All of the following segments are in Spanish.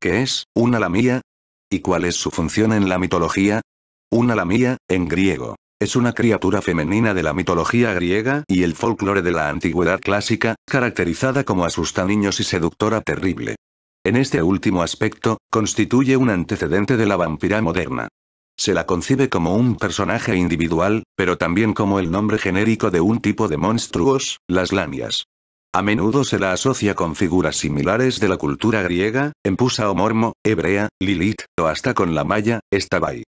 ¿Qué es, una lamia. ¿Y cuál es su función en la mitología? Una lamia, en griego, es una criatura femenina de la mitología griega y el folclore de la antigüedad clásica, caracterizada como asusta niños y seductora terrible. En este último aspecto, constituye un antecedente de la vampira moderna. Se la concibe como un personaje individual, pero también como el nombre genérico de un tipo de monstruos, las lamias. A menudo se la asocia con figuras similares de la cultura griega, empusa o mormo, hebrea, lilith, o hasta con la maya, estabai.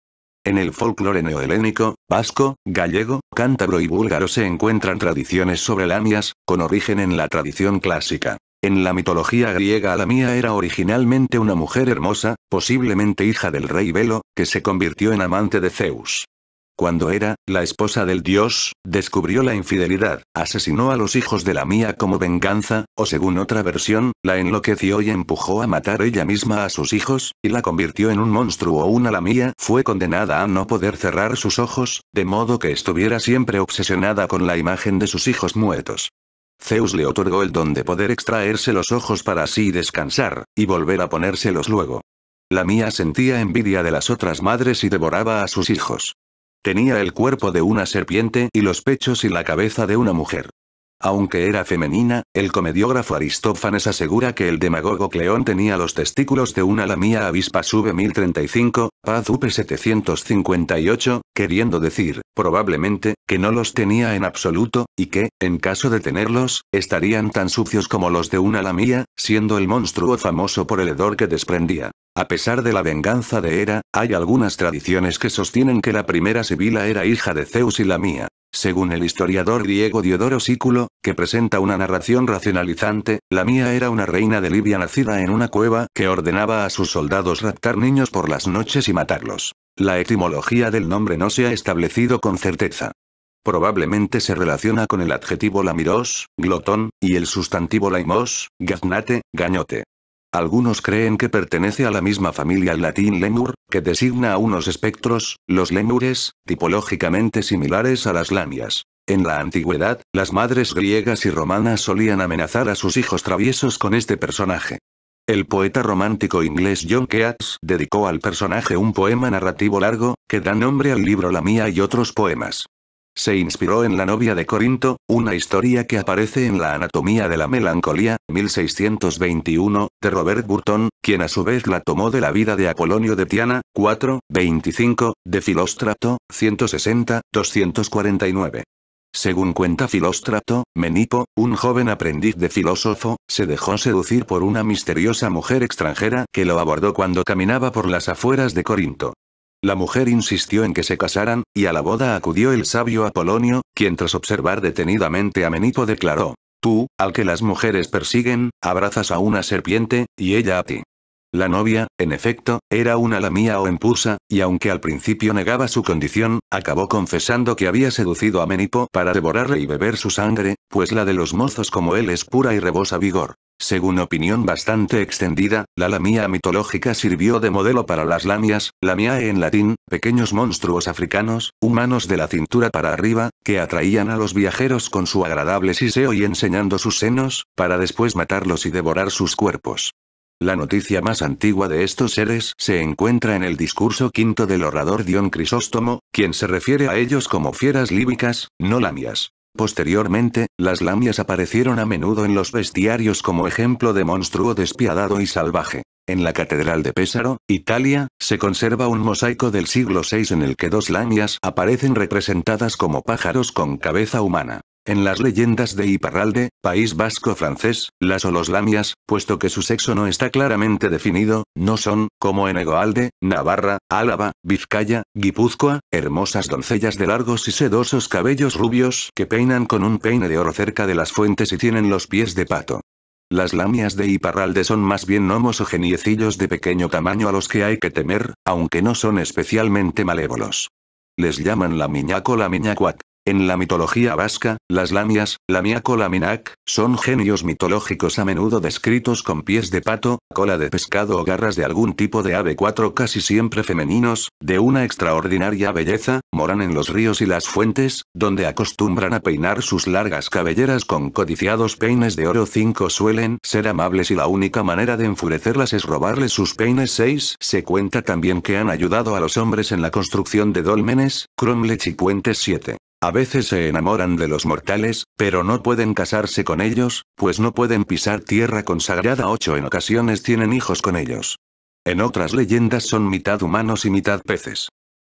En el folclore neohelénico, vasco, gallego, cántabro y búlgaro se encuentran tradiciones sobre lamias, con origen en la tradición clásica. En la mitología griega Lamia era originalmente una mujer hermosa, posiblemente hija del rey Velo, que se convirtió en amante de Zeus. Cuando era, la esposa del dios, descubrió la infidelidad, asesinó a los hijos de la mía como venganza, o según otra versión, la enloqueció y empujó a matar ella misma a sus hijos, y la convirtió en un monstruo o una la mía fue condenada a no poder cerrar sus ojos, de modo que estuviera siempre obsesionada con la imagen de sus hijos muertos. Zeus le otorgó el don de poder extraerse los ojos para así descansar, y volver a ponérselos luego. La mía sentía envidia de las otras madres y devoraba a sus hijos. Tenía el cuerpo de una serpiente y los pechos y la cabeza de una mujer. Aunque era femenina, el comediógrafo Aristófanes asegura que el demagogo Cleón tenía los testículos de una lamía avispa sube 1035, paz up 758, queriendo decir, probablemente, que no los tenía en absoluto, y que, en caso de tenerlos, estarían tan sucios como los de una lamía, siendo el monstruo famoso por el hedor que desprendía. A pesar de la venganza de Hera, hay algunas tradiciones que sostienen que la primera Sibila era hija de Zeus y la mía. Según el historiador griego Diodoro Sículo, que presenta una narración racionalizante, la mía era una reina de Libia nacida en una cueva que ordenaba a sus soldados raptar niños por las noches y matarlos. La etimología del nombre no se ha establecido con certeza. Probablemente se relaciona con el adjetivo lamiros, glotón, y el sustantivo laimos, gaznate, gañote. Algunos creen que pertenece a la misma familia latín lemur, que designa a unos espectros, los lemures, tipológicamente similares a las lamias. En la antigüedad, las madres griegas y romanas solían amenazar a sus hijos traviesos con este personaje. El poeta romántico inglés John Keats dedicó al personaje un poema narrativo largo, que da nombre al libro La Mía y otros poemas. Se inspiró en La novia de Corinto, una historia que aparece en La anatomía de la melancolía, 1621, de Robert Burton, quien a su vez la tomó de la vida de Apolonio de Tiana, 4, 25, de Filóstrato, 160, 249. Según cuenta Filóstrato, Menipo, un joven aprendiz de filósofo, se dejó seducir por una misteriosa mujer extranjera que lo abordó cuando caminaba por las afueras de Corinto. La mujer insistió en que se casaran, y a la boda acudió el sabio Apolonio, quien tras observar detenidamente a Menipo declaró, Tú, al que las mujeres persiguen, abrazas a una serpiente, y ella a ti. La novia, en efecto, era una lamía o empusa, y aunque al principio negaba su condición, acabó confesando que había seducido a Menipo para devorarle y beber su sangre, pues la de los mozos como él es pura y rebosa vigor. Según opinión bastante extendida, la lamia mitológica sirvió de modelo para las lamias, lamiae en latín, pequeños monstruos africanos, humanos de la cintura para arriba, que atraían a los viajeros con su agradable siseo y enseñando sus senos, para después matarlos y devorar sus cuerpos. La noticia más antigua de estos seres se encuentra en el discurso quinto del orador Dion Crisóstomo, quien se refiere a ellos como fieras líbicas, no lamias. Posteriormente, las lamias aparecieron a menudo en los bestiarios como ejemplo de monstruo despiadado y salvaje. En la Catedral de Pésaro, Italia, se conserva un mosaico del siglo VI en el que dos lamias aparecen representadas como pájaros con cabeza humana. En las leyendas de Iparralde, País Vasco francés, las oloslamias, puesto que su sexo no está claramente definido, no son, como en Egoalde, Navarra, Álava, Vizcaya, Guipúzcoa, hermosas doncellas de largos y sedosos cabellos rubios que peinan con un peine de oro cerca de las fuentes y tienen los pies de pato. Las lamias de Iparralde son más bien gnomos o geniecillos de pequeño tamaño a los que hay que temer, aunque no son especialmente malévolos. Les llaman la miñaco la miñacuac. En la mitología vasca, las lamias, lamiaco laminac, son genios mitológicos a menudo descritos con pies de pato, cola de pescado o garras de algún tipo de ave cuatro casi siempre femeninos, de una extraordinaria belleza, moran en los ríos y las fuentes, donde acostumbran a peinar sus largas cabelleras con codiciados peines de oro 5 suelen ser amables y la única manera de enfurecerlas es robarles sus peines 6 se cuenta también que han ayudado a los hombres en la construcción de dolmenes, cromlech y puentes 7. A veces se enamoran de los mortales, pero no pueden casarse con ellos, pues no pueden pisar tierra consagrada. Ocho en ocasiones tienen hijos con ellos. En otras leyendas son mitad humanos y mitad peces.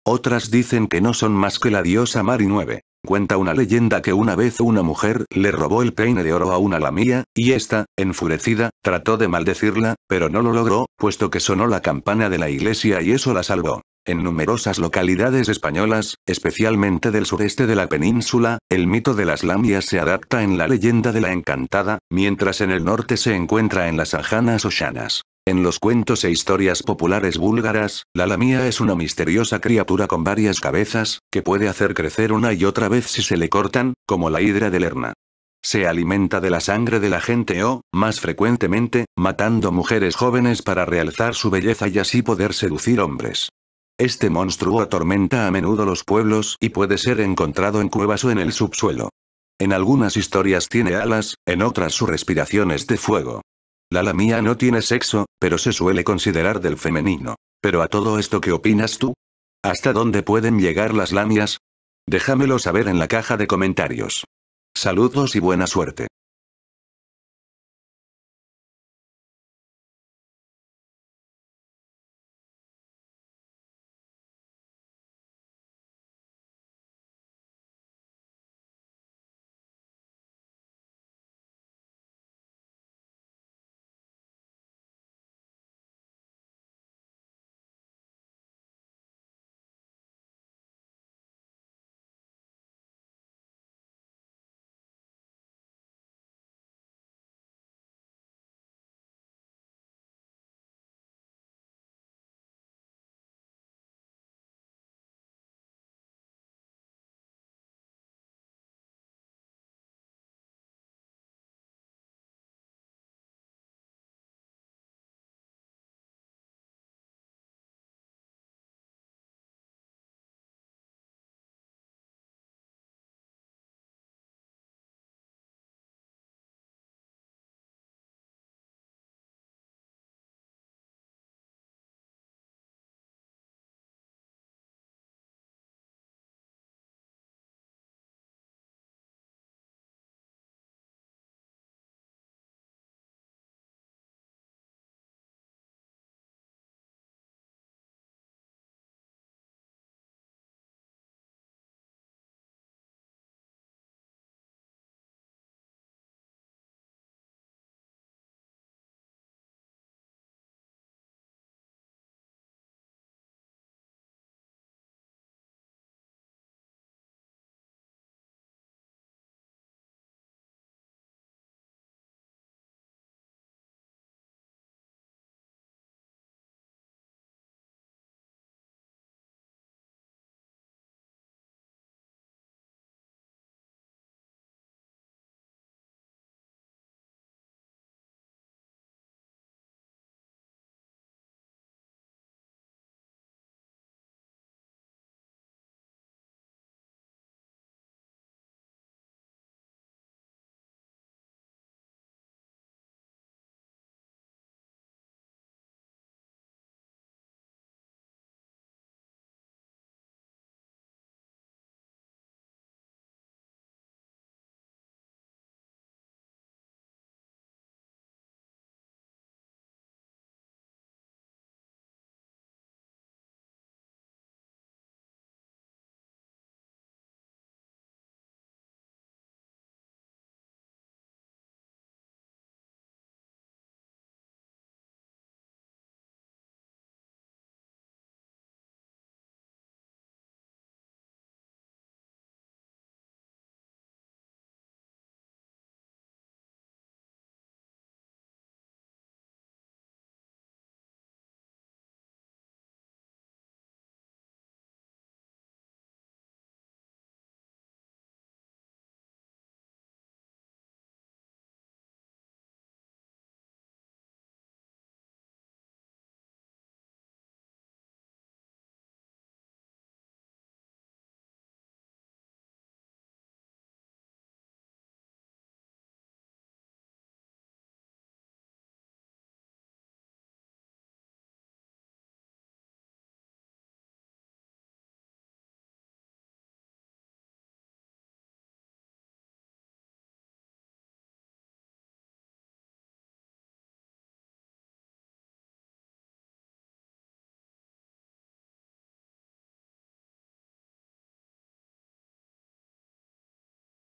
Otras dicen que no son más que la diosa Mari 9. Cuenta una leyenda que una vez una mujer le robó el peine de oro a una lamía, y esta, enfurecida, trató de maldecirla, pero no lo logró, puesto que sonó la campana de la iglesia y eso la salvó. En numerosas localidades españolas, especialmente del sureste de la península, el mito de las lamias se adapta en la leyenda de la encantada, mientras en el norte se encuentra en las ajanas o shanas. En los cuentos e historias populares búlgaras, la lamia es una misteriosa criatura con varias cabezas, que puede hacer crecer una y otra vez si se le cortan, como la hidra de Lerna. Se alimenta de la sangre de la gente o, más frecuentemente, matando mujeres jóvenes para realzar su belleza y así poder seducir hombres. Este monstruo atormenta a menudo los pueblos y puede ser encontrado en cuevas o en el subsuelo. En algunas historias tiene alas, en otras su respiración es de fuego. La lamia no tiene sexo, pero se suele considerar del femenino. Pero a todo esto ¿qué opinas tú? ¿Hasta dónde pueden llegar las lamias? Déjamelo saber en la caja de comentarios. Saludos y buena suerte.